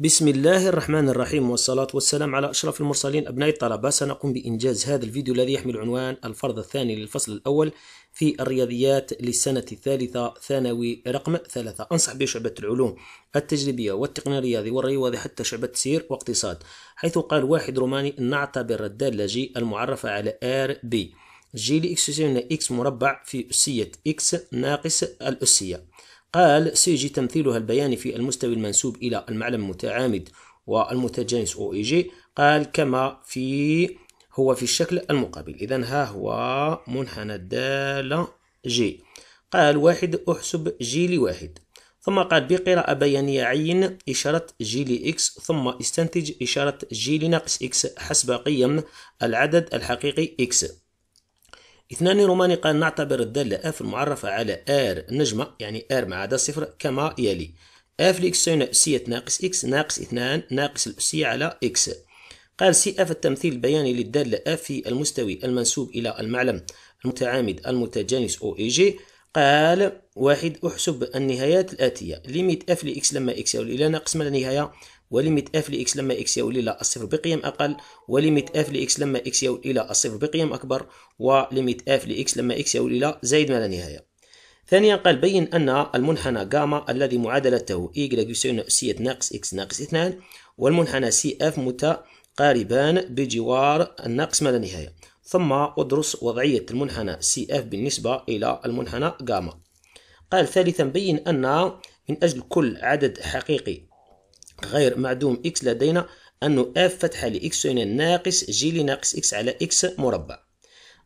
بسم الله الرحمن الرحيم والصلاة والسلام على أشرف المرسلين أبناء الطلبة سنقوم بإنجاز هذا الفيديو الذي يحمل عنوان الفرض الثاني للفصل الأول في الرياضيات للسنة الثالثة ثانوي رقم ثلاثة أنصح بشعبة العلوم التجريبية والتقنية الرياضي والرياضي حتى شعبة سير واقتصاد حيث قال واحد روماني نعتبر الدالة جي المعرفة على ار بي جي لإكس يساوي إكس مربع في أسية إكس ناقص الأسية قال سيجي تمثيلها البياني في المستوي المنسوب إلى المعلم المتعامد والمتجانس أو إي جي قال كما في هو في الشكل المقابل إذا ها هو منحنى الدالة جي قال واحد أحسب جي لواحد ثم قال بقراءة بيانية عين إشارة جي لإكس ثم استنتج إشارة جي لناقص إكس حسب قيم العدد الحقيقي إكس اثنان روماني قال نعتبر الدالة اف المعرفة على ار نجمة يعني ار ما عدا صفر كما يلي اف تساوي أسية ناقص اكس ناقص اثنان ناقص الأسية على اكس قال سي اف التمثيل البياني للدالة اف في المستوي المنسوب إلى المعلم المتعامد المتجانس او اي جي قال واحد احسب النهايات الآتية ليميت اف لإكس لما اكس يولي إلى ناقص ما النهاية وليميت اف لاكس لما اكس يؤول الى الصفر بقيم اقل وليميت اف لاكس لما اكس يؤول الى الصفر بقيم اكبر وليميت اف لاكس لما اكس يؤول الى زائد ما لا نهايه ثانيا قال بين أن المنحنى جاما الذي معادلته اي يساوي أسية ناقص اكس ناقص 2 والمنحنى سي اف متقاربان بجوار الناقص ما لا نهاية ثم أدرس وضعية المنحنى سي اف بالنسبة إلى المنحنى جاما قال ثالثا بين أن من أجل كل عدد حقيقي غير معدوم إكس لدينا أنه اف فتحة لإكس ناقص جي لناقص إكس على إكس مربع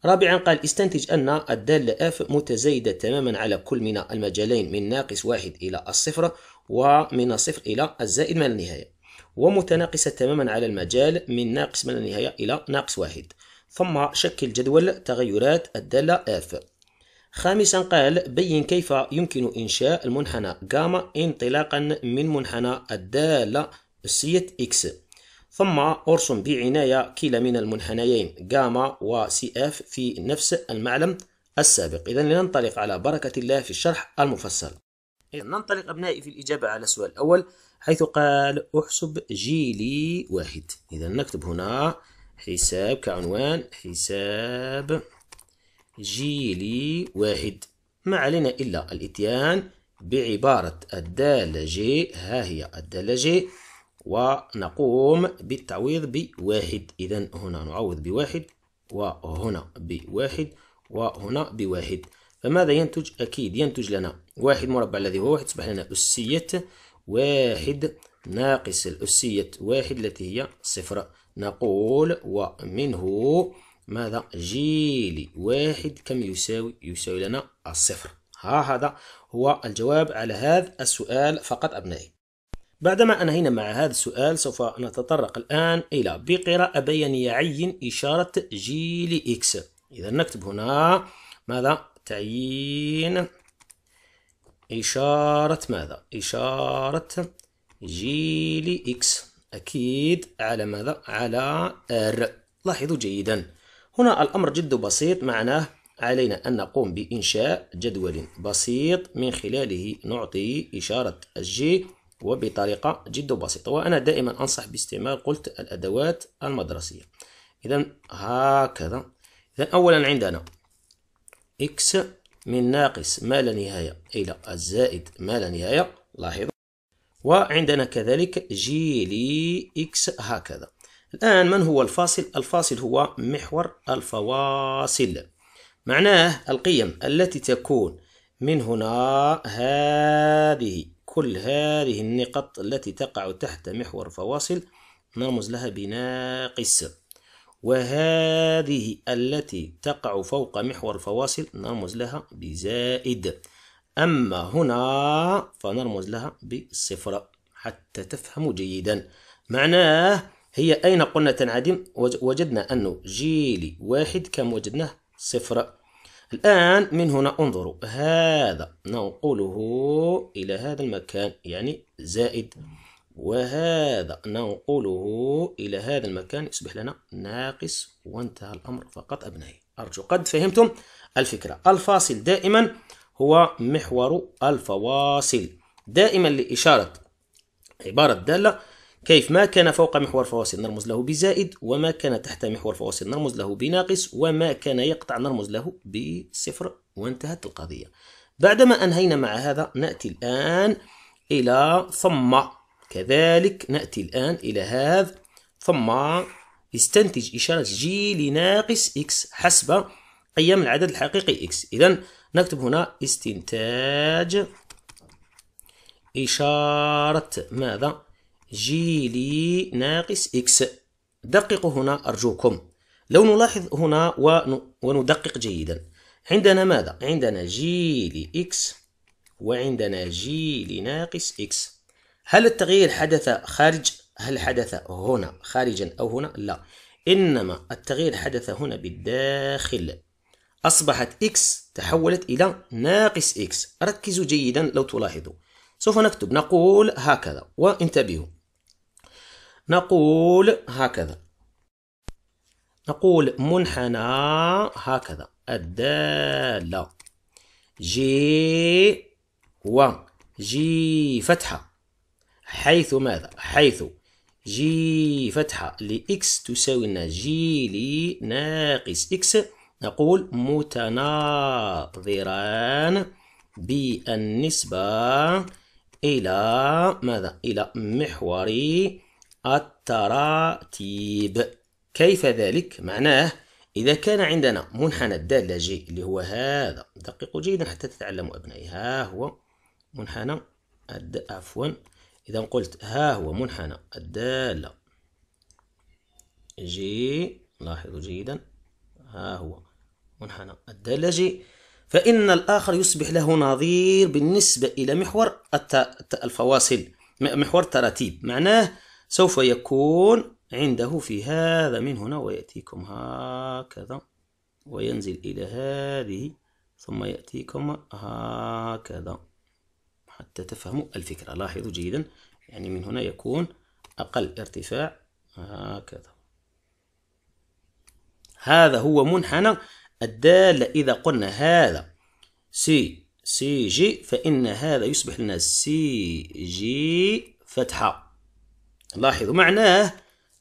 رابعا قال استنتج أن الدالة اف متزايدة تماما على كل من المجالين من ناقص واحد إلى الصفر ومن الصفر إلى الزائد من النهاية ومتناقصة تماما على المجال من ناقص من النهاية إلى ناقص واحد ثم شكل جدول تغيرات الدالة اف خامسا قال بين كيف يمكن إنشاء المنحنى جاما انطلاقا من منحنى الدالة أسية إكس ثم أرسم بعناية كلا من المنحنيين جاما و سي اف في نفس المعلم السابق إذا لننطلق على بركة الله في الشرح المفصل إذا ننطلق أبنائي في الإجابة على السؤال الأول حيث قال أحسب جيلي واحد إذا نكتب هنا حساب كعنوان حساب جيلي واحد ما علينا إلا الإتيان بعبارة الدالة جي ها هي الدالة جي ونقوم بالتعويض بواحد إذا هنا نعوض بواحد وهنا بواحد وهنا بواحد فماذا ينتج أكيد ينتج لنا واحد مربع الذي هو واحد تصبح لنا أسية واحد ناقص الأسية واحد التي هي صفر نقول ومنه ماذا جيلي واحد كم يساوي يساوي لنا الصفر ها هذا هو الجواب على هذا السؤال فقط أبنائي بعدما أنهينا مع هذا السؤال سوف نتطرق الآن إلى بقراءة بيانية عين إشارة جيلي إكس إذا نكتب هنا ماذا تعيين إشارة ماذا إشارة جيلي إكس أكيد على ماذا على R لاحظوا جيدا هنا الأمر جد بسيط معناه علينا أن نقوم بإنشاء جدول بسيط من خلاله نعطي إشارة الجي وبطريقة جد بسيطة وأنا دائما أنصح باستعمال قلت الأدوات المدرسية إذا هكذا إذا أولا عندنا إكس من ناقص ما لا نهاية إلى الزائد ما لا نهاية لاحظوا وعندنا كذلك جي لي إكس هكذا الآن من هو الفاصل؟ الفاصل هو محور الفواصل معناه القيم التي تكون من هنا هذه كل هذه النقط التي تقع تحت محور الفواصل نرمز لها بناقص وهذه التي تقع فوق محور الفواصل نرمز لها بزائد أما هنا فنرمز لها بصفر حتى تفهموا جيدا معناه هي أين قلنا تنعدم وجدنا أنه جيلي واحد كم وجدناه صفر الآن من هنا انظروا هذا ننقله إلى هذا المكان يعني زائد وهذا ننقله إلى هذا المكان يصبح لنا ناقص وانتهى الأمر فقط أبنائي أرجو قد فهمتم الفكرة الفاصل دائما هو محور الفواصل دائما لإشارة عبارة دالة كيف ما كان فوق محور فواصل نرمز له بزائد وما كان تحت محور فواصل نرمز له بناقص وما كان يقطع نرمز له بصفر وانتهت القضية بعدما أنهينا مع هذا نأتي الآن إلى ثم كذلك نأتي الآن إلى هذا ثم استنتج إشارة جي لناقص إكس حسب قيم العدد الحقيقي إكس إذا نكتب هنا استنتاج إشارة ماذا جيلي ناقص إكس دققوا هنا أرجوكم لو نلاحظ هنا وندقق جيدا عندنا ماذا؟ عندنا جيلي إكس وعندنا جيلي ناقص إكس هل التغيير حدث خارج؟ هل حدث هنا خارجا أو هنا؟ لا إنما التغيير حدث هنا بالداخل أصبحت إكس تحولت إلى ناقص إكس ركزوا جيدا لو تلاحظوا سوف نكتب نقول هكذا وانتبهوا نقول هكذا نقول منحنى هكذا الدالة جي و جي فتحة حيث ماذا؟ حيث جي فتحة لإكس تساوي لنا جي ناقص إكس نقول متناظران بالنسبة إلى ماذا؟ إلى محوري التراتيب كيف ذلك معناه إذا كان عندنا منحنى الدالة جي اللي هو هذا دققوا جيدا حتى تتعلموا أبنائي ها هو منحنى الد... عفوا إذا قلت ها هو منحنى الدالة جي لاحظوا جيدا ها هو منحنى الدالة جي فإن الآخر يصبح له نظير بالنسبة إلى محور الت... الفواصل محور التراتيب معناه سوف يكون عنده في هذا من هنا ويأتيكم هكذا وينزل إلى هذه ثم يأتيكم هكذا حتى تفهموا الفكرة لاحظوا جيدا يعني من هنا يكون أقل ارتفاع هكذا هذا هو منحنى الدالة إذا قلنا هذا سي سي جي فإن هذا يصبح لنا سي جي فتحة لاحظوا معناه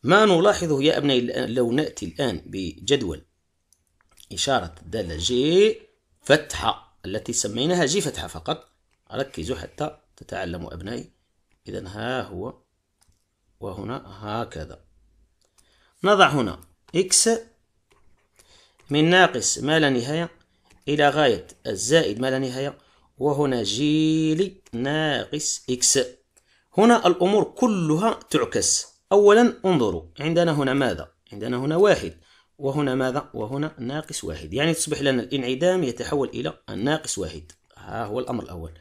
ما نلاحظه يا أبنائي لو نأتي الآن بجدول إشارة الدالة جي فتحة التي سميناها جي فتحة فقط ركزوا حتى تتعلموا أبنائي إذا ها هو وهنا هكذا نضع هنا إكس من ناقص ما لا نهاية إلى غاية الزائد ما لا نهاية وهنا جيلي ناقص إكس هنا الأمور كلها تعكس أولا انظروا عندنا هنا ماذا؟ عندنا هنا واحد وهنا ماذا؟ وهنا ناقص واحد يعني تصبح لنا الانعدام يتحول إلى الناقص واحد ها هو الأمر الأول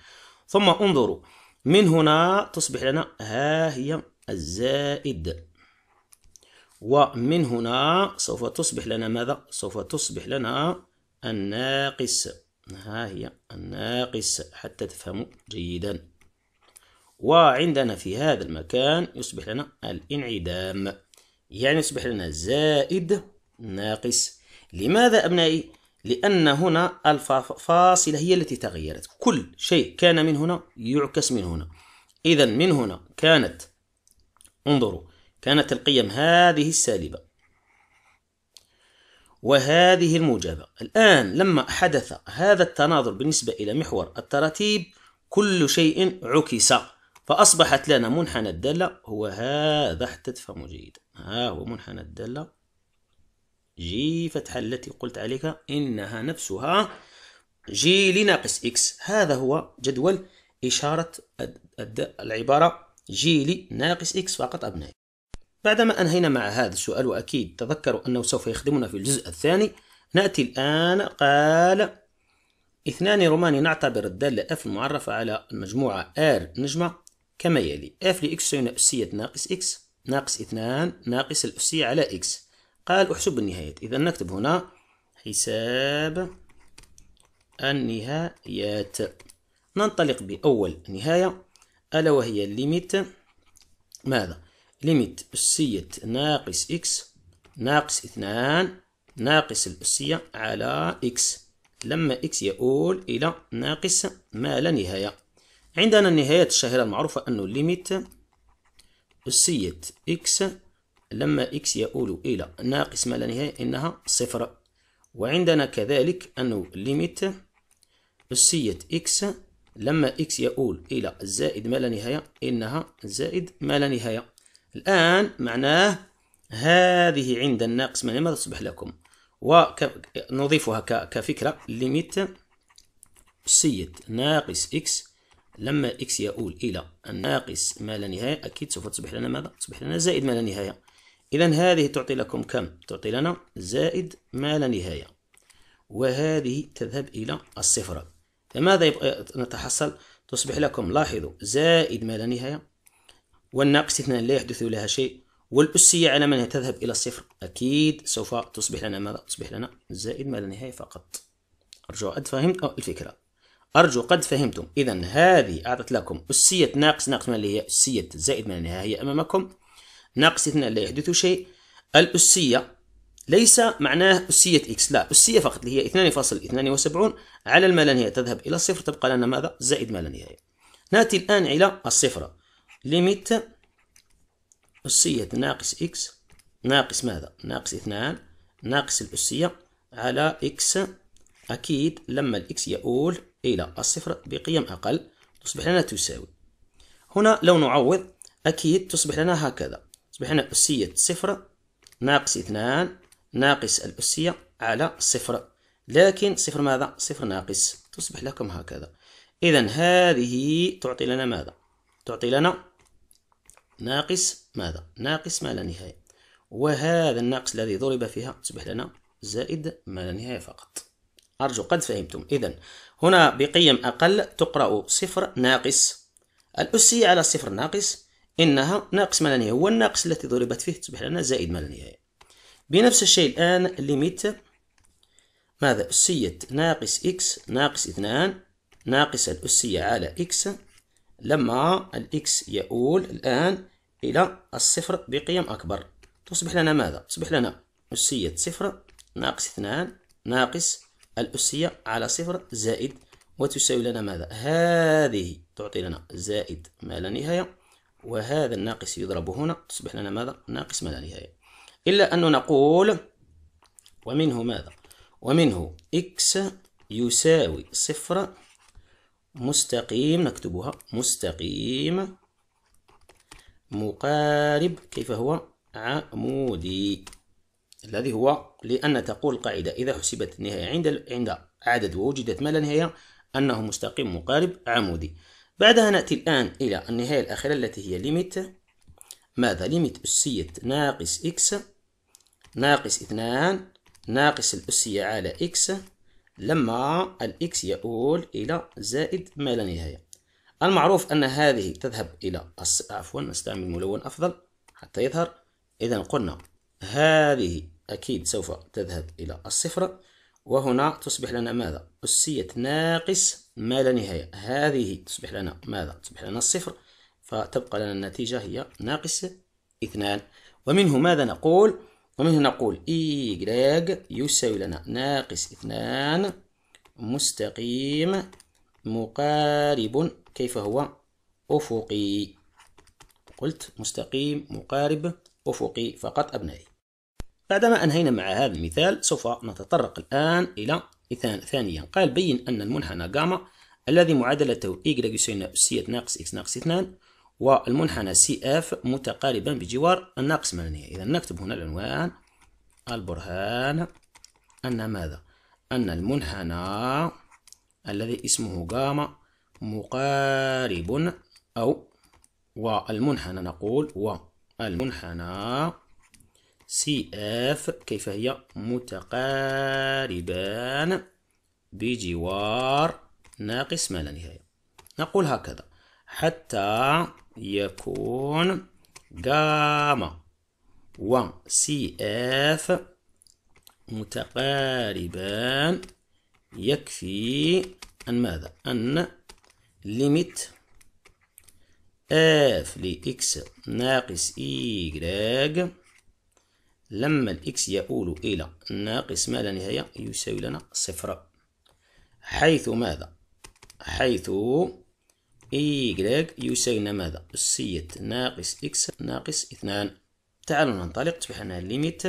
ثم انظروا من هنا تصبح لنا ها هي الزائد ومن هنا سوف تصبح لنا ماذا؟ سوف تصبح لنا الناقص ها هي الناقص حتى تفهموا جيداً وعندنا في هذا المكان يصبح لنا الانعدام يعني يصبح لنا زائد ناقص لماذا أبنائي؟ لأن هنا الفاصلة هي التي تغيرت كل شيء كان من هنا يعكس من هنا إذا من هنا كانت انظروا كانت القيم هذه السالبة وهذه الموجبة الآن لما حدث هذا التناظر بالنسبة إلى محور التراتيب كل شيء عكس فأصبحت لنا منحنى الدالة هو هذا حتى تفهموا جيدا ها هو منحنى الدالة جي فتحة التي قلت عليك إنها نفسها جي لناقص إكس هذا هو جدول إشارة العبارة جي لناقص إكس فقط أبنائي بعدما أنهينا مع هذا السؤال وأكيد تذكروا أنه سوف يخدمنا في الجزء الثاني نأتي الآن قال اثنان روماني نعتبر الدالة F المعرفة على المجموعة R نجمة كما يلي اف لإكس تساوي أسية ناقص إكس ناقص اثنان ناقص الأسية على إكس قال احسب النهايات إذا نكتب هنا حساب النهايات ننطلق بأول نهاية ألا وهي ليميت ماذا؟ ليميت أسية ناقص إكس ناقص اثنان ناقص الأسية على إكس لما إكس يؤول إلى ناقص ما لا نهاية عندنا النهاية الشهيرة المعروفة أنه ليميت أسية إكس لما إكس يؤول إلى ناقص ما لا نهاية إنها صفر وعندنا كذلك أنه ليميت أسية إكس لما إكس يؤول إلى زائد ما لا نهاية إنها زائد ما لا نهاية الآن معناه هذه عند الناقص ما ماذا تصبح لكم ونضيفها كفكرة ليميت أسية ناقص إكس لما إكس يؤول إلى الناقص ما لا نهاية أكيد سوف تصبح لنا ماذا؟ تصبح لنا زائد ما لا نهاية إذا هذه تعطي لكم كم؟ تعطي لنا زائد ما لا نهاية وهذه تذهب إلى الصفر فماذا يبقى نتحصل؟ تصبح لكم لاحظوا زائد ما لا نهاية والناقص اثنان لا يحدث لها شيء والأسية على منها تذهب إلى الصفر أكيد سوف تصبح لنا ماذا؟ تصبح لنا زائد ما لا نهاية فقط أرجو أن فهمت الفكرة أرجو قد فهمتم إذا هذه أعطت لكم أسية ناقص ناقص من اللي هي أسية زائد ما النهاية أمامكم ناقص اثنان لا يحدث شيء الأسية ليس معناه أسية إكس لا أسية فقط اللي هي 2.72 على الما لا نهاية تذهب إلى الصفر تبقى لنا ماذا زائد ما لا نهاية نأتي الآن إلى الصفر ليميت أسية ناقص إكس ناقص ماذا ناقص اثنان ناقص الأسية على إكس أكيد لما الإكس يؤول إلى الصفر بقيم أقل تصبح لنا تساوي هنا لو نعوض أكيد تصبح لنا هكذا تصبح لنا أسية صفر ناقص اثنان ناقص الأسية على صفر لكن صفر ماذا؟ صفر ناقص تصبح لكم هكذا إذا هذه تعطي لنا ماذا؟ تعطي لنا ناقص ماذا؟ ناقص ما لا نهاية وهذا الناقص الذي ضرب فيها تصبح لنا زائد ما لا نهاية فقط أرجو قد فهمتم إذا هنا بقيم أقل تقرأ صفر ناقص الأسية على صفر ناقص إنها ناقص ما لا نهاية هو الناقص التي ضربت فيه تصبح لنا زائد ما لا نهاية بنفس الشيء الآن ليميت ماذا أسية ناقص إكس ناقص اثنان ناقص الأسية على إكس لما الإكس يؤول الآن إلى الصفر بقيم أكبر تصبح لنا ماذا؟ تصبح لنا أسية صفر ناقص اثنان ناقص الأسية على صفر زائد وتساوي لنا ماذا هذه تعطي لنا زائد ما لا نهاية وهذا الناقص يضرب هنا تصبح لنا ماذا ناقص ما لا نهاية إلا أن نقول ومنه ماذا ومنه إكس يساوي صفر مستقيم نكتبها مستقيم مقارب كيف هو عمودي الذي هو لأن تقول قاعدة إذا حسبت النهاية عند عند عدد ووجدت ما لا نهاية أنه مستقيم مقارب عمودي بعدها نأتي الآن إلى النهاية الأخيرة التي هي ليميت ماذا ليميت أسية ناقص إكس ناقص اثنان ناقص الأسية على إكس لما الإكس يؤول إلى زائد ما لا نهاية المعروف أن هذه تذهب إلى عفوا نستعمل ملون أفضل حتى يظهر إذا قلنا هذه أكيد سوف تذهب إلى الصفر وهنا تصبح لنا ماذا أسية ناقص ما لا نهاية هذه تصبح لنا ماذا تصبح لنا الصفر فتبقى لنا النتيجة هي ناقص اثنان ومنه ماذا نقول ومنه نقول إيجراج يساوي لنا ناقص اثنان مستقيم مقارب كيف هو أفقي قلت مستقيم مقارب أفقي فقط أبنائي بعدما أنهينا مع هذا المثال سوف نتطرق الآن إلى مثال ثانيا قال بين أن المنحنى جاما الذي معادلته y يساوي سية ناقص x ناقص 2 والمنحنى CF متقاربا بجوار الناقص النهاية إذا نكتب هنا العنوان البرهان أن ماذا؟ أن المنحنى الذي اسمه جاما مقارب أو والمنحنى نقول والمنحنى سي اف كيف هي متقاربان بجوار ناقص ما لا نهاية نقول هكذا حتى يكون جاما و سي اف متقاربان يكفي أن ماذا أن ليميت اف لإكس ناقص إيجراج لما الإكس يؤول إلى ناقص ما لا نهاية يساوي لنا صفر حيث ماذا؟ حيث إيكغيك يساوي لنا ماذا؟ أسية ناقص إكس ناقص اثنان تعالوا ننطلق تصبح لنا ليميت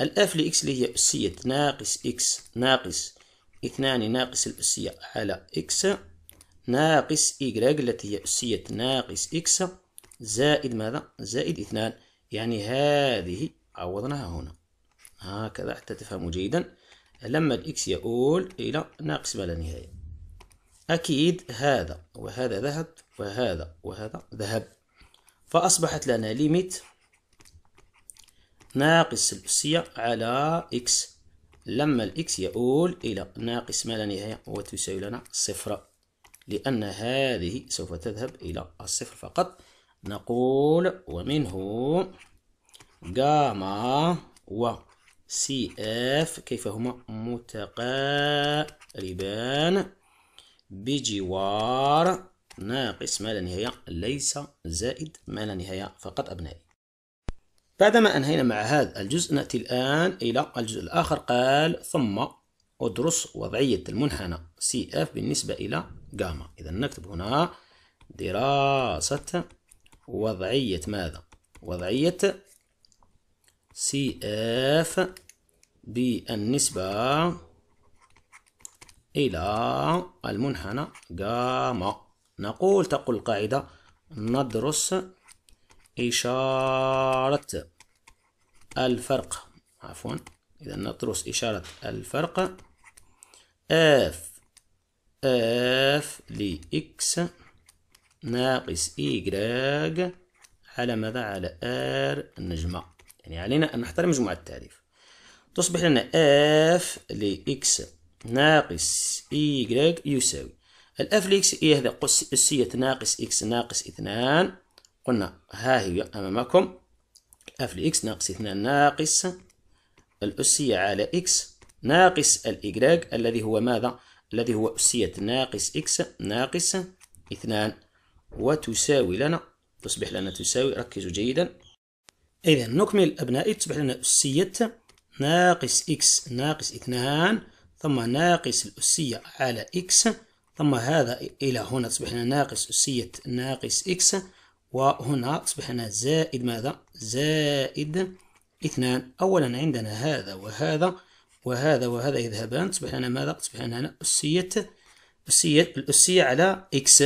الأف لإكس اللي هي أسية ناقص إكس ناقص اثنان ناقص الأسية على إكس ناقص إيكغيك التي هي أسية ناقص إكس زائد ماذا؟ زائد اثنان يعني هذه عوضناها هنا هكذا حتى تفهموا جيدا لما الإكس يؤول إلى ناقص ما لا نهاية أكيد هذا وهذا ذهب وهذا وهذا ذهب فأصبحت لنا ليميت ناقص الأسية على إكس لما الإكس يؤول إلى ناقص ما لا نهاية وتساوي لنا صفر لأن هذه سوف تذهب إلى الصفر فقط نقول ومنه جاما و سي اف كيف هما متقاربان بجوار ناقص ما لا نهاية ليس زائد ما لا نهاية فقط أبنائي بعدما أنهينا مع هذا الجزء نأتي الآن إلى الجزء الآخر قال ثم أدرس وضعية المنحنى سي اف بالنسبة إلى جاما إذا نكتب هنا دراسة وضعية ماذا؟ وضعية سي اف بالنسبة إلى المنحنى جاما نقول تقول القاعدة ندرس إشارة الفرق عفوا إذا ندرس إشارة الفرق اف اف لإكس ناقص جراج على ماذا؟ على آر النجمة يعني علينا أن نحترم مجموعة التعريف تصبح لنا اف لإكس ناقص جراج يساوي الأف لإكس هي اسية ناقص إكس ناقص اثنان قلنا ها هي أمامكم اف لإكس ناقص اثنان ناقص الأسية على إكس ناقص الإجراج الذي هو ماذا؟ الذي هو أسية ناقص إكس ناقص اثنان وتساوي لنا تصبح لنا تساوي ركزوا جيدا إذا نكمل أبنائي تصبح لنا أسية ناقص إكس ناقص اثنان ثم ناقص الأسية على إكس ثم هذا إلى هنا تصبح لنا ناقص أسية ناقص إكس وهنا تصبح لنا زائد ماذا؟ زائد اثنان أولا عندنا هذا وهذا وهذا وهذا يذهبان تصبح لنا ماذا؟ تصبح لنا أسية أسية الأسية على إكس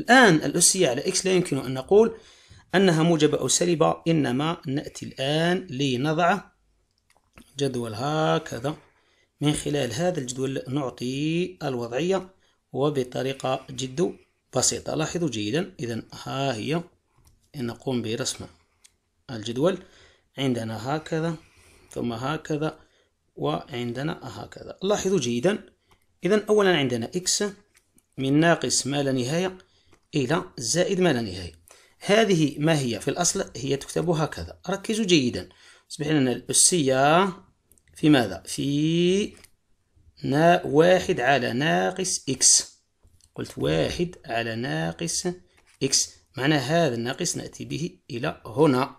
الآن الأسية على إكس لا يمكن أن نقول أنها موجبة أو سالبة إنما نأتي الآن لنضع جدول هكذا من خلال هذا الجدول نعطي الوضعية وبطريقة جد بسيطة لاحظوا جيدا إذا ها هي نقوم برسم الجدول عندنا هكذا ثم هكذا وعندنا هكذا لاحظوا جيدا إذا أولا عندنا إكس من ناقص ما لا نهاية إلى زائد ما لا نهاية هذه ما هي في الأصل هي تكتب هكذا ركزوا جيدا أصبح لنا الأسية في ماذا؟ في نا واحد على ناقص إكس قلت واحد على ناقص إكس معنى هذا الناقص نأتي به إلى هنا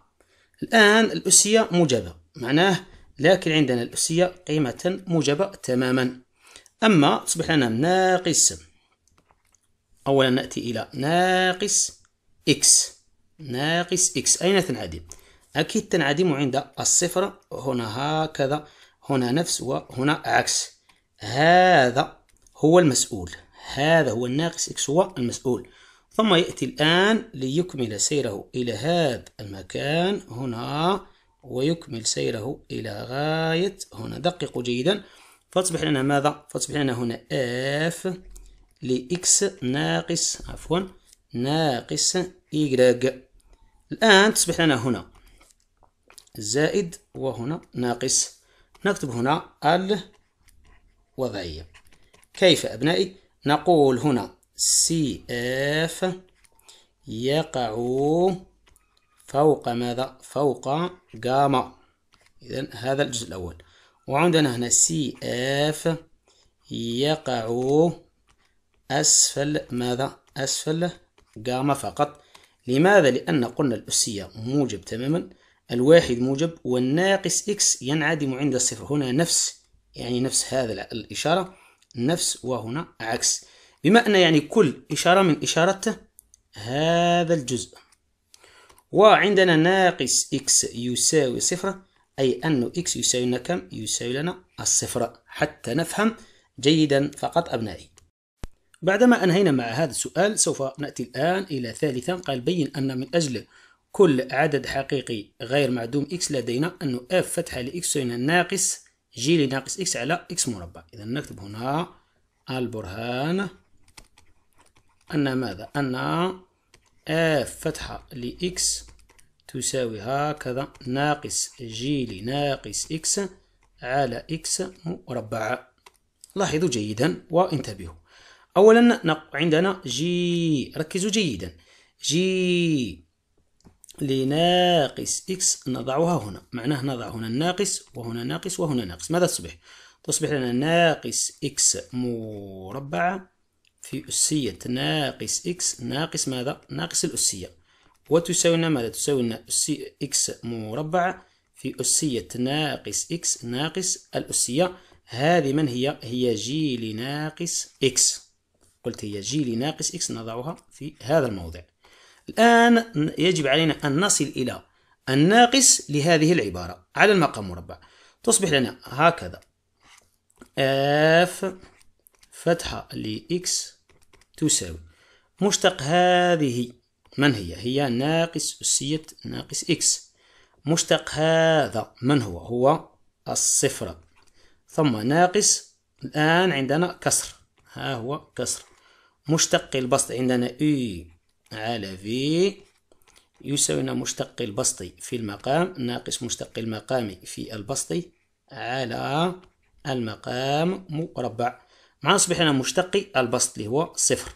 الآن الأسية موجبة معناه لكن عندنا الأسية قيمة موجبة تماما أما تصبح لنا ناقص أولا نأتي إلى ناقص إكس ناقص إكس أين تنعدم؟ أكيد تنعدم عند الصفر هنا هكذا هنا نفس وهنا عكس هذا هو المسؤول هذا هو الناقص إكس هو المسؤول ثم يأتي الآن ليكمل سيره إلى هذا المكان هنا ويكمل سيره إلى غاية هنا دققوا جيدا فتصبح لنا ماذا؟ فتصبح لنا هنا F لإكس ناقص عفوا ناقص إيكغاك الآن تصبح لنا هنا زائد وهنا ناقص نكتب هنا الوضعية كيف أبنائي نقول هنا سي اف يقع فوق ماذا فوق جاما إذا هذا الجزء الأول وعندنا هنا سي اف يقع أسفل ماذا؟ أسفل جاما فقط لماذا؟ لأن قلنا الأسية موجب تماما الواحد موجب والناقص إكس ينعدم عند الصفر هنا نفس يعني نفس هذا الإشارة نفس وهنا عكس بمعنى يعني كل إشارة من إشارة هذا الجزء وعندنا ناقص إكس يساوي صفر أي أن إكس يساوي لنا كم؟ يساوي لنا الصفر حتى نفهم جيدا فقط أبنائي بعدما أنهينا مع هذا السؤال سوف نأتي الآن إلى ثالثا قال بين أن من أجل كل عدد حقيقي غير معدوم x لدينا أن f فتحة ل x تساوي ناقص g لناقص x على x مربع إذا نكتب هنا البرهان أن ماذا؟ أن f فتحة ل x تساوي هكذا ناقص g لناقص x على x مربع لاحظوا جيدا وانتبهوا اولا عندنا جي ركزوا جيدا جي لناقص اكس نضعها هنا معناه نضع هنا الناقص وهنا ناقص وهنا ناقص ماذا تصبح تصبح لنا ناقص اكس مربعه في أسية ناقص إكس ناقص ماذا؟ ناقص الأسية وتساوي لنا ماذا؟ تساوي لنا إكس مربع في أسية ناقص إكس ناقص الأسية هذه من هي؟ هي جي لناقص إكس قلت هي جي لناقص إكس نضعها في هذا الموضع الآن يجب علينا أن نصل إلى الناقص لهذه العبارة على المقام المربع تصبح لنا هكذا اف فتحة لإكس تساوي مشتق هذه من هي؟ هي ناقص أسية ناقص إكس مشتق هذا من هو؟ هو الصفر ثم ناقص الآن عندنا كسر ها هو كسر مشتق البسط عندنا U على V يساوينا مشتق البسط في المقام ناقص مشتق المقام في البسط على المقام مربع مع أصبح لنا مشتق البسط اللي هو صفر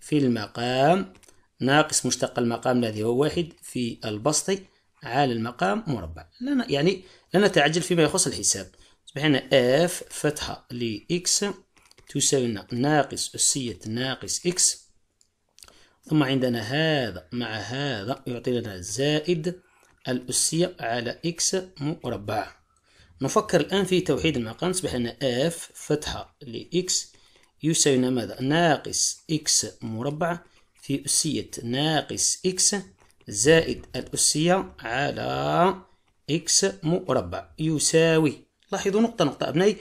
في المقام ناقص مشتق المقام الذي هو واحد في البسط على المقام مربع لنا يعني لا نتعجل فيما يخص الحساب أصبح لنا اف فتحة لإكس تساوي ناقص أسية ناقص إكس ثم عندنا هذا مع هذا يعطي لنا زائد الأسية على إكس مربع نفكر الآن في توحيد المقام نصبح أن اف فتحة لإكس يساوي ماذا ناقص إكس مربع في أسية ناقص إكس زائد الأسية على إكس مربع يساوي لاحظوا نقطة نقطة أبنائي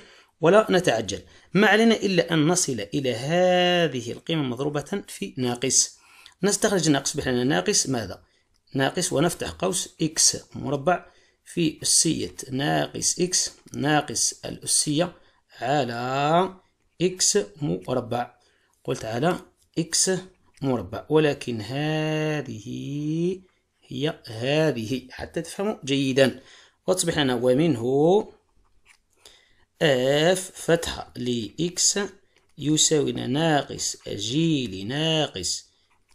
ولا نتعجل ما علينا إلا أن نصل إلى هذه القيمة مضروبة في ناقص نستخرج ناقص بحنا ناقص ماذا ناقص ونفتح قوس x مربع في أسية ناقص x ناقص الأسية على x مربع قلت على x مربع ولكن هذه هي هذه حتى تفهموا جيدا وتصبح لنا ومنه اف فتحة لإكس يساوي ناقص جي لناقص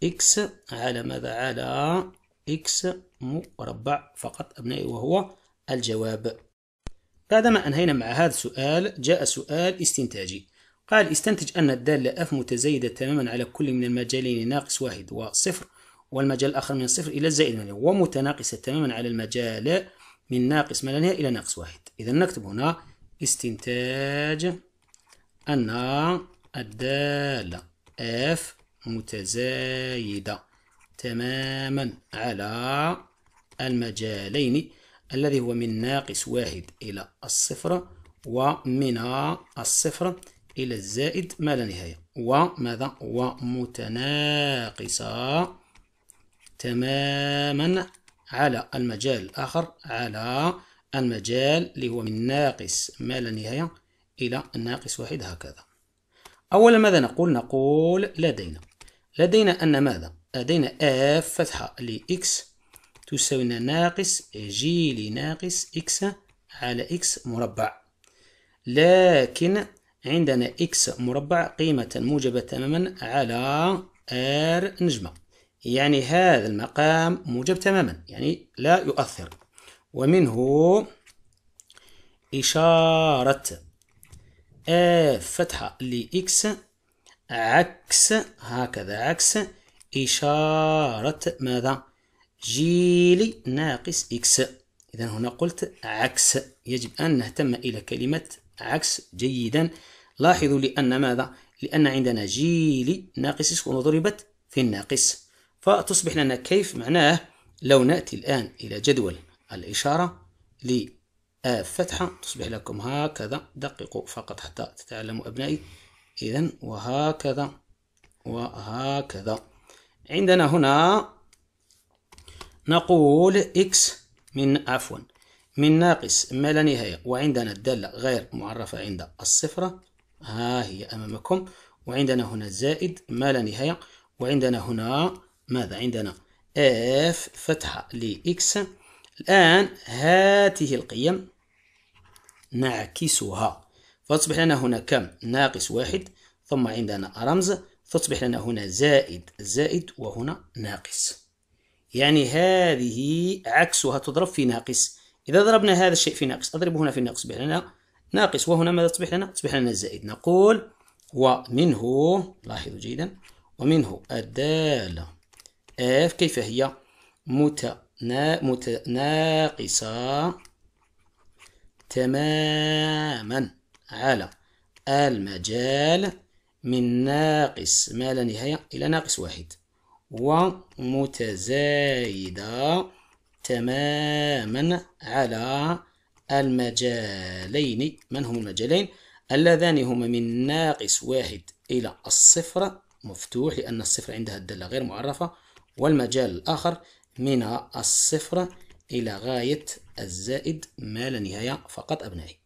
إكس على ماذا على إكس مربع فقط أبنائي وهو الجواب بعدما أنهينا مع هذا السؤال جاء سؤال استنتاجي قال استنتج أن الدالة اف متزايدة تماما على كل من المجالين ناقص واحد وصفر والمجال الآخر من الصفر إلى الزائد مليون ومتناقصة تماما على المجال من ناقص ما لا نهاية إلى ناقص واحد إذا نكتب هنا استنتاج أن الدالة F متزايدة تماما على المجالين الذي هو من ناقص واحد إلى الصفر ومن الصفر إلى الزائد ما لا نهاية وماذا ومتناقصة تماما على المجال الآخر على المجال اللي هو من ناقص ما لا نهاية إلى ناقص واحد هكذا أولا ماذا نقول؟ نقول لدينا لدينا أن ماذا؟ لدينا f فتحة لإكس تساوي ناقص جي لناقص x على x مربع لكن عندنا x مربع قيمة موجبة تماما على r نجمة يعني هذا المقام موجب تماما يعني لا يؤثر ومنه إشارة اف فتحة لإكس عكس هكذا عكس إشارة ماذا جيلي ناقص إكس إذا هنا قلت عكس يجب أن نهتم إلى كلمة عكس جيدا لاحظوا لأن ماذا لأن عندنا جيلي ناقص إكس وضربت في الناقص فتصبح لنا كيف معناه لو نأتي الآن إلى جدول الإشارة فتحة تصبح لكم هكذا دققوا فقط حتى تتعلموا أبنائي إذا وهكذا وهكذا عندنا هنا نقول إكس من عفوا من ناقص ما لا نهاية وعندنا الدالة غير معرفة عند الصفرة ها هي أمامكم وعندنا هنا زائد ما لا نهاية وعندنا هنا ماذا عندنا اف فتحة لإكس الآن هذه القيم نعكسها فتصبح لنا هنا كم ناقص واحد ثم عندنا رمز فتصبح لنا هنا زائد زائد وهنا ناقص يعني هذه عكسها تضرب في ناقص إذا ضربنا هذا الشيء في ناقص أضرب هنا في ناقص بحلنا لنا ناقص وهنا ماذا تصبح لنا؟ تصبح لنا زائد نقول ومنه لاحظوا جيدا ومنه الدالة F كيف هي متأكدة ناقصة تماما على المجال من ناقص ما لا نهاية إلى ناقص واحد ومتزايدة تماما على المجالين من هم المجالين اللذان هما من ناقص واحد إلى الصفر مفتوح لأن الصفر عندها الدالة غير معرفة والمجال الآخر من الصفر إلى غاية الزائد ما لا نهاية فقط أبنائي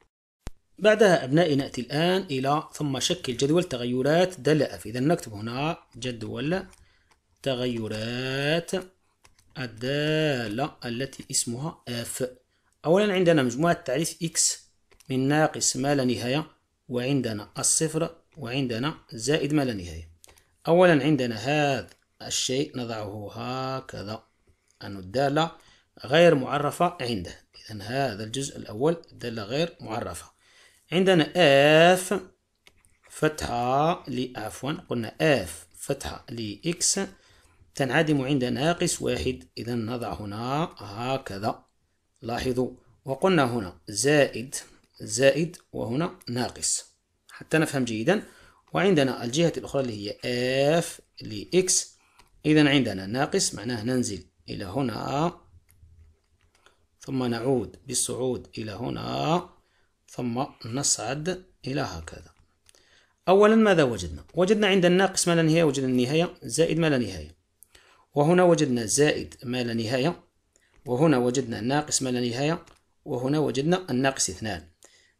بعدها أبنائي نأتي الآن إلى ثم شكل جدول تغيرات دل إذا نكتب هنا جدول تغيرات الدالة التي اسمها أف أولا عندنا مجموعة تعريف X من ناقص ما لا نهاية وعندنا الصفر وعندنا زائد ما لا نهاية أولا عندنا هذا الشيء نضعه هكذا أن الدالة غير معرفة عنده إذا هذا الجزء الأول الدالة غير معرفة عندنا اف فتحة عفوا قلنا اف فتحة لإكس تنعدم عند ناقص واحد إذا نضع هنا هكذا لاحظوا وقلنا هنا زائد زائد وهنا ناقص حتى نفهم جيدا وعندنا الجهة الأخرى اللي هي اف لإكس إذا عندنا ناقص معناه ننزل إلى هنا ثم نعود بالصعود إلى هنا ثم نصعد إلى هكذا أولا ماذا وجدنا؟ وجدنا عند الناقص ما لا نهاية وجدنا النهاية زائد ما لا نهاية وهنا وجدنا زائد ما لا نهاية وهنا وجدنا ناقص ما لا نهاية وهنا وجدنا الناقص اثنان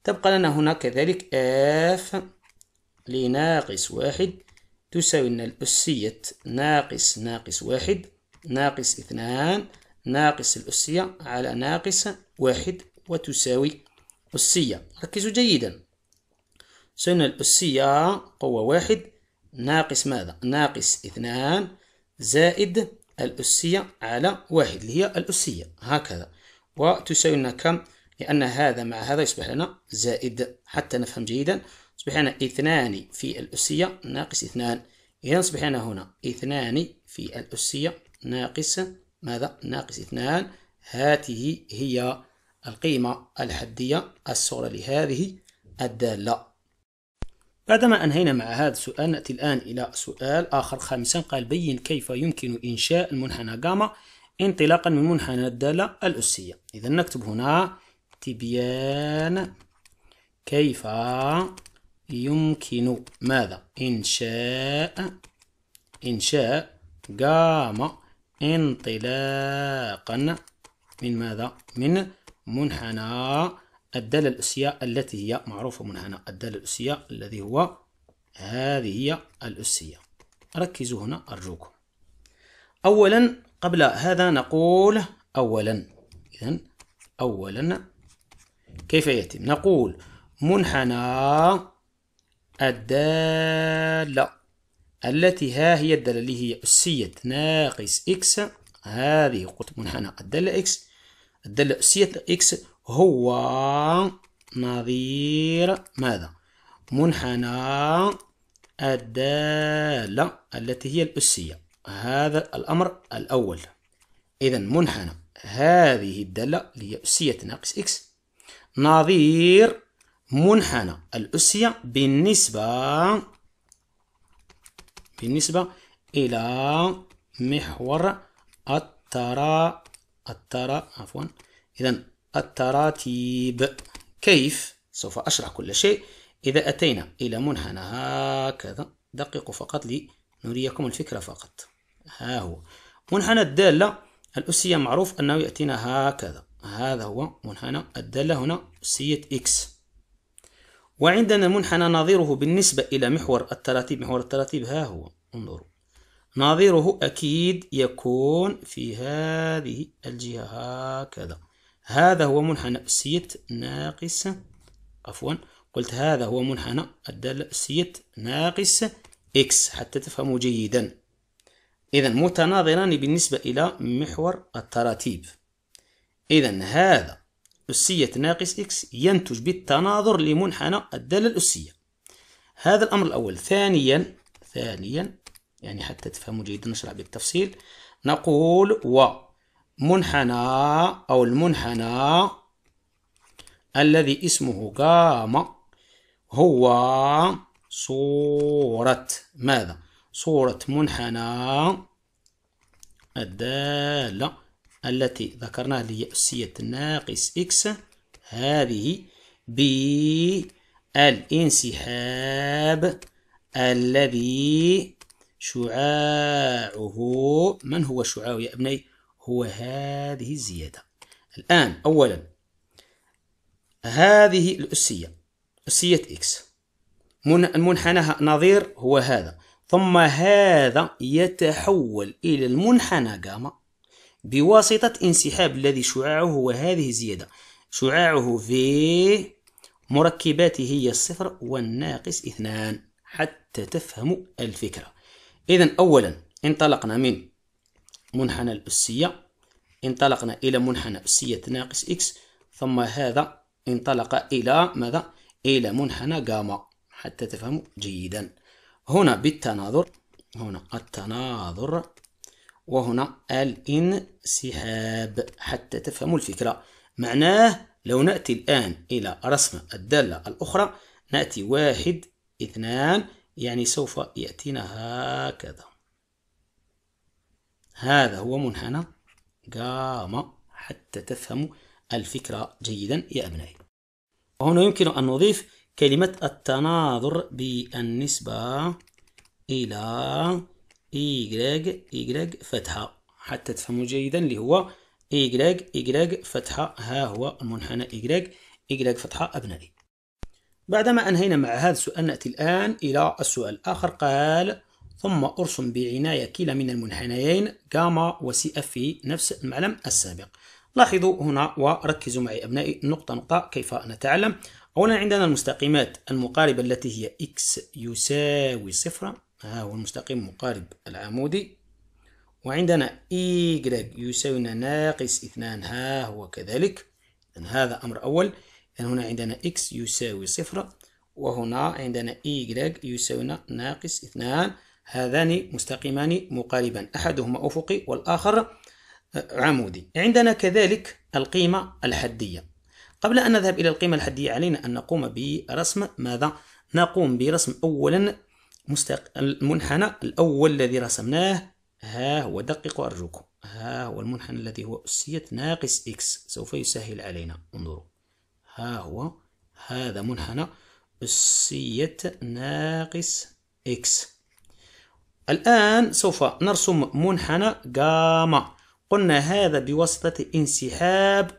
تبقى لنا هنا كذلك اف لناقص واحد تساوي لنا الأسية ناقص ناقص واحد ناقص اثنان ناقص الأسية على ناقص واحد وتساوي أسية ركزوا جيدا سن الأسية قوة واحد ناقص ماذا؟ ناقص اثنان زائد الأسية على واحد اللي هي الأسية هكذا وتساوي لنا كم؟ لأن هذا مع هذا يصبح لنا زائد حتى نفهم جيدا يصبح لنا اثنان في الأسية ناقص اثنان إذا يصبح لنا هنا اثنان في الأسية ناقص ماذا ناقص اثنان هاته هي القيمة الحدية الصغرى لهذه الدالة بعدما أنهينا مع هذا السؤال نأتي الآن إلى سؤال آخر خامسا قال بين كيف يمكن إنشاء المنحنى جاما انطلاقا من منحنى الدالة الأسية إذا نكتب هنا تبيان كيف يمكن ماذا إنشاء إنشاء جاما انطلاقا من ماذا؟ من منحنى الدالة الأسية التي هي معروفة منحنى الدالة الأسية الذي هو هذه هي الأسية ركزوا هنا أرجوكم أولا قبل هذا نقول أولا إذا أولا كيف يتم؟ نقول منحنى الدالة التي ها هي الدالة اللي هي أسية ناقص إكس هذه قطب منحنى الدالة إكس الدالة أسية إكس هو نظير ماذا؟ منحنى الدالة التي هي الأسية هذا الأمر الأول إذا منحنى هذه الدالة اللي هي أسية ناقص إكس نظير منحنى الأسية بالنسبة بالنسبة إلى محور الترا الترا عفوا إذا التراتيب كيف سوف أشرح كل شيء إذا أتينا إلى منحنى هكذا دققوا فقط لنريكم الفكرة فقط ها هو منحنى الدالة الأسية معروف أنه يأتينا هكذا هذا هو منحنى الدالة هنا أسية إكس وعندنا منحنى نظيره بالنسبة إلى محور التراتيب محور التراتيب ها هو انظروا نظيره أكيد يكون في هذه الجهة هكذا هذا هو منحنى سيت ناقص عفوا قلت هذا هو منحنى الدالة سيت ناقص إكس حتى تفهموا جيدا إذا متناظران بالنسبة إلى محور التراتيب إذا هذا أسية ناقص إكس ينتج بالتناظر لمنحنى الدالة الأسية هذا الأمر الأول ثانيا ثانيا يعني حتى تفهموا جيدا نشرح بالتفصيل نقول و منحنى أو المنحنى الذي اسمه جاما هو صورة ماذا؟ صورة منحنى الدالة التي ذكرناها اللي هي أسية ناقص إكس هذه بالانسحاب الذي شعاعه من هو شعاعه يا أبني هو هذه الزيادة الآن أولا هذه الأسية أسية إكس منحناها نظير هو هذا ثم هذا يتحول إلى المنحنى جاما بواسطة انسحاب الذي شعاعه هو هذه الزيادة شعاعه في مركباته هي الصفر والناقص اثنان حتى تفهموا الفكرة إذا أولا انطلقنا من منحنى الأسية انطلقنا إلى منحنى أسية ناقص إكس ثم هذا انطلق إلى ماذا؟ إلى منحنى جاما حتى تفهموا جيدا هنا بالتناظر هنا التناظر وهنا الانسحاب حتى تفهموا الفكرة معناه لو نأتي الآن إلى رسم الدالة الأخرى نأتي واحد اثنان يعني سوف يأتينا هكذا هذا هو منحنى جاما حتى تفهموا الفكرة جيدا يا أبنائي وهنا يمكن أن نضيف كلمة التناظر بالنسبة إلى إي إي جراج فتحة حتى تفهموا جيدا اللي هو إي إي جراج فتحة ها هو المنحنى إي إي جراج فتحة أبنائي بعدما أنهينا مع هذا السؤال نأتي الآن إلى السؤال الآخر قال ثم أرسم بعناية كلا من المنحنيين جاما وسي اف في نفس المعلم السابق لاحظوا هنا وركزوا معي أبنائي نقطة نقطة كيف نتعلم أولا عندنا المستقيمات المقاربة التي هي x يساوي صفر ها هو المستقيم مقارب العمودي وعندنا y e يساوينا ناقص اثنان ها هو كذلك إذن هذا أمر أول إذن هنا عندنا إكس يساوي صفر وهنا عندنا y e يساوينا ناقص اثنان هذان مستقيمان مقاربان أحدهما أفقي والآخر عمودي عندنا كذلك القيمة الحدية قبل أن نذهب إلى القيمة الحدية علينا أن نقوم برسم ماذا؟ نقوم برسم أولا مستق... المنحنى الأول الذي رسمناه ها هو دققوا أرجوكم ها هو المنحنى الذي هو أسية ناقص إكس سوف يسهل علينا انظروا ها هو هذا منحنى أسية ناقص إكس الآن سوف نرسم منحنى جاما قلنا هذا بواسطة انسحاب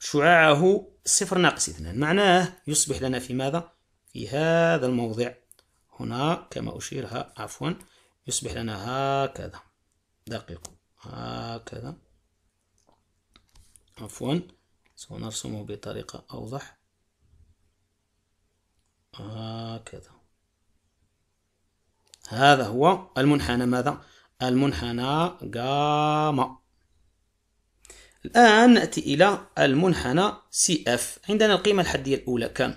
شعاعه صفر ناقص اثنان معناه يصبح لنا في ماذا؟ في هذا الموضع هنا كما أشير عفوا يصبح لنا هكذا دقيق هكذا عفوا سنرسمه بطريقة أوضح هكذا هذا هو المنحنى ماذا؟ المنحنى جاما الآن نأتي إلى المنحنى سي اف عندنا القيمة الحدية الأولى كم؟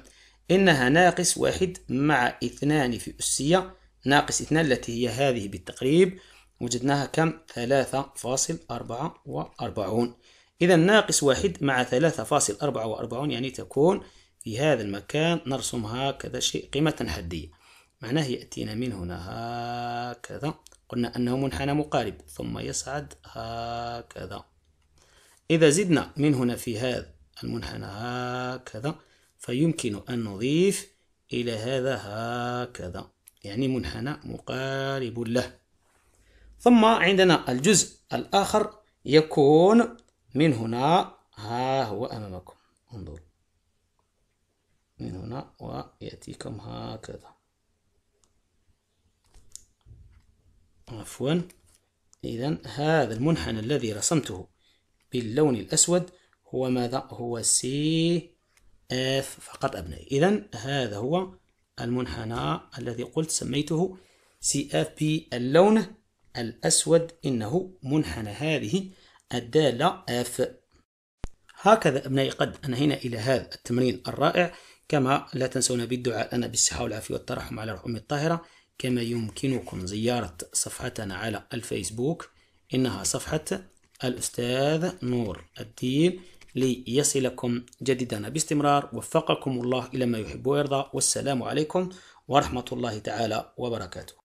إنها ناقص واحد مع اثنان في أسية ناقص اثنان التي هي هذه بالتقريب وجدناها كم ثلاثة فاصل أربعة وأربعون إذا ناقص واحد مع ثلاثة فاصل أربعة وأربعون يعني تكون في هذا المكان نرسم هكذا شيء قيمة حدية معناه يأتينا من هنا هكذا قلنا أنه منحنى مقارب ثم يصعد هكذا إذا زدنا من هنا في هذا المنحنى هكذا فيمكن أن نضيف إلى هذا هكذا يعني منحنى مقارب له ثم عندنا الجزء الآخر يكون من هنا ها هو أمامكم انظروا من هنا ويأتيكم هكذا عفوا إذا هذا المنحنى الذي رسمته باللون الأسود هو ماذا؟ هو سي اف فقط أبنائي إذا هذا هو المنحنى الذي قلت سميته سي اف اللون الأسود إنه منحنى هذه الدالة اف هكذا أبنائي قد أنهينا إلى هذا التمرين الرائع كما لا تنسونا بالدعاء لنا بالصحة والعافية والترحم على الام الطاهرة كما يمكنكم زيارة صفحتنا على الفيسبوك إنها صفحة الأستاذ نور الدين ليصلكم جديدنا باستمرار وفقكم الله إلى ما يحب ويرضى والسلام عليكم ورحمة الله تعالى وبركاته